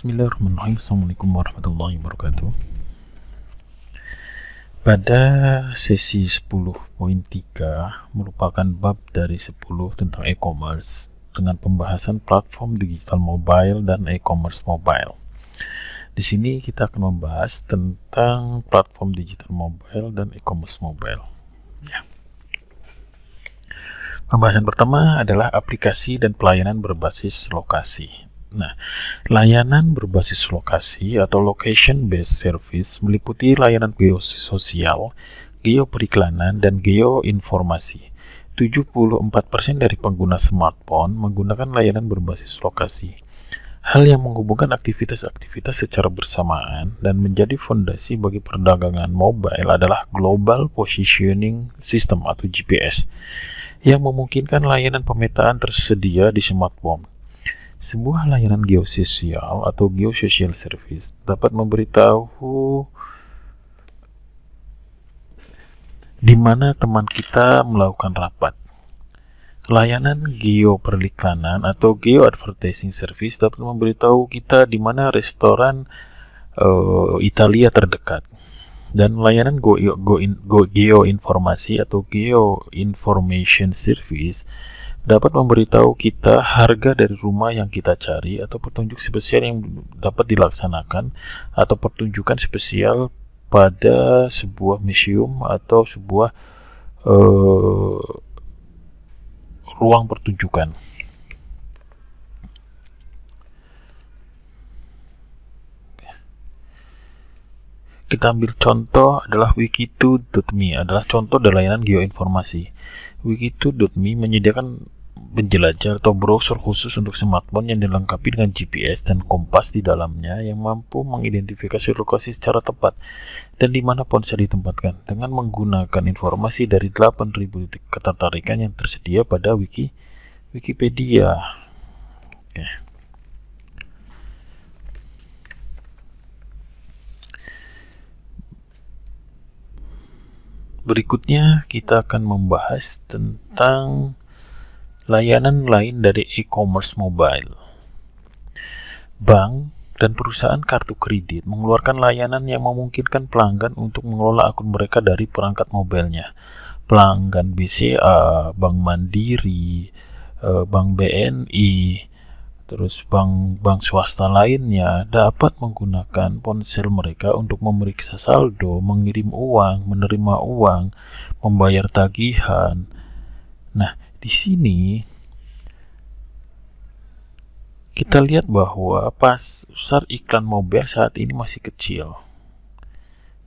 Bismillahirrahmanirrahim Assalamualaikum warahmatullahi wabarakatuh Pada sesi 10.3 merupakan bab dari 10 tentang e-commerce dengan pembahasan platform digital mobile dan e-commerce mobile di sini kita akan membahas tentang platform digital mobile dan e-commerce mobile. Ya. Pembahasan pertama adalah aplikasi dan pelayanan berbasis lokasi. Nah, layanan berbasis lokasi atau location-based service meliputi layanan geososial, geoperiklanan, dan geoinformasi. 74% dari pengguna smartphone menggunakan layanan berbasis lokasi. Hal yang menghubungkan aktivitas-aktivitas secara bersamaan dan menjadi fondasi bagi perdagangan mobile adalah Global Positioning System atau GPS yang memungkinkan layanan pemetaan tersedia di smartphone. Sebuah layanan geososial atau geosocial service dapat memberitahu di mana teman kita melakukan rapat. Layanan geoperliklanan atau geoadvertising service dapat memberitahu kita di mana restoran uh, Italia terdekat. Dan layanan go, go, go, go, geoinformasi atau geoinformation service dapat memberitahu kita harga dari rumah yang kita cari atau petunjuk spesial yang dapat dilaksanakan atau pertunjukan spesial pada sebuah museum atau sebuah uh, ruang pertunjukan. kita ambil contoh adalah wiki adalah contoh dari layanan geoinformasi. wiki menyediakan penjelajah atau browser khusus untuk smartphone yang dilengkapi dengan GPS dan kompas di dalamnya yang mampu mengidentifikasi lokasi secara tepat dan di mana ponsel ditempatkan dengan menggunakan informasi dari 8.000 titik ketertarikan yang tersedia pada wiki Wikipedia. Oke. Okay. berikutnya kita akan membahas tentang layanan lain dari e-commerce mobile. Bank dan perusahaan kartu kredit mengeluarkan layanan yang memungkinkan pelanggan untuk mengelola akun mereka dari perangkat mobilnya. Pelanggan BCA, Bank Mandiri, eh, Bank BNI, terus bank-bank swasta lainnya dapat menggunakan ponsel mereka untuk memeriksa saldo, mengirim uang, menerima uang, membayar tagihan. Nah, di sini kita hmm. lihat bahwa pasar iklan mobile saat ini masih kecil,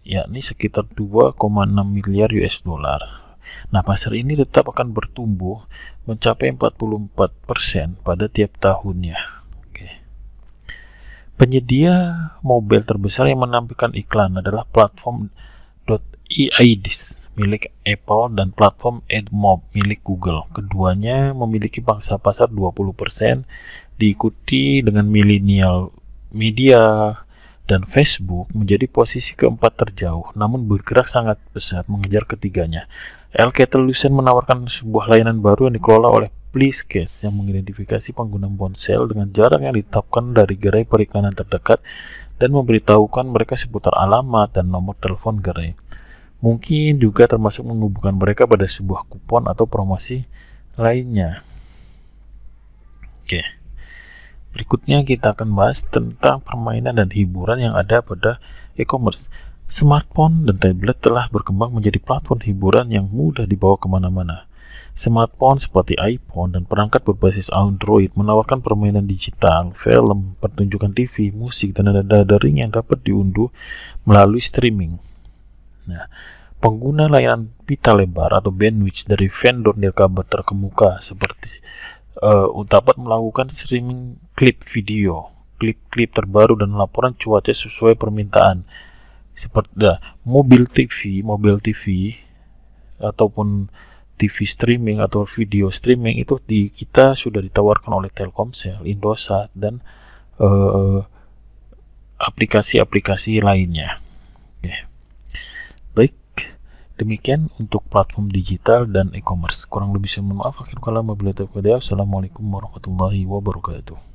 yakni sekitar 2,6 miliar US dollar. Nah, pasar ini tetap akan bertumbuh mencapai 44% pada tiap tahunnya. Oke. Penyedia mobil terbesar yang menampilkan iklan adalah platform .eids milik Apple dan platform AdMob milik Google. Keduanya memiliki pangsa pasar 20%, diikuti dengan milenial media, dan Facebook menjadi posisi keempat terjauh namun bergerak sangat besar mengejar ketiganya. LK Television menawarkan sebuah layanan baru yang dikelola oleh Please Case yang mengidentifikasi pengguna ponsel dengan jarak yang ditetapkan dari gerai periklanan terdekat dan memberitahukan mereka seputar alamat dan nomor telepon gerai. Mungkin juga termasuk menghubungkan mereka pada sebuah kupon atau promosi lainnya. Oke. Okay. Berikutnya kita akan bahas tentang permainan dan hiburan yang ada pada e-commerce. Smartphone dan tablet telah berkembang menjadi platform hiburan yang mudah dibawa kemana-mana. Smartphone seperti iPhone dan perangkat berbasis Android menawarkan permainan digital, film, pertunjukan TV, musik, dan nada daring yang dapat diunduh melalui streaming. Nah, pengguna layanan pita lebar atau bandwidth dari vendor nirkabel terkemuka seperti uh, dapat melakukan streaming klip video, klip-klip terbaru dan laporan cuaca sesuai permintaan. Seperti ya, mobil TV, mobil TV ataupun TV streaming atau video streaming itu di kita sudah ditawarkan oleh Telkomsel, Indosat dan aplikasi uh, eh, aplikasi -aplikasi lainnya. Demikian untuk platform digital dan e-commerce. Kurang lebih saya mohon maaf. Akhir kalam, wabillahi taufiq Assalamualaikum warahmatullahi wabarakatuh.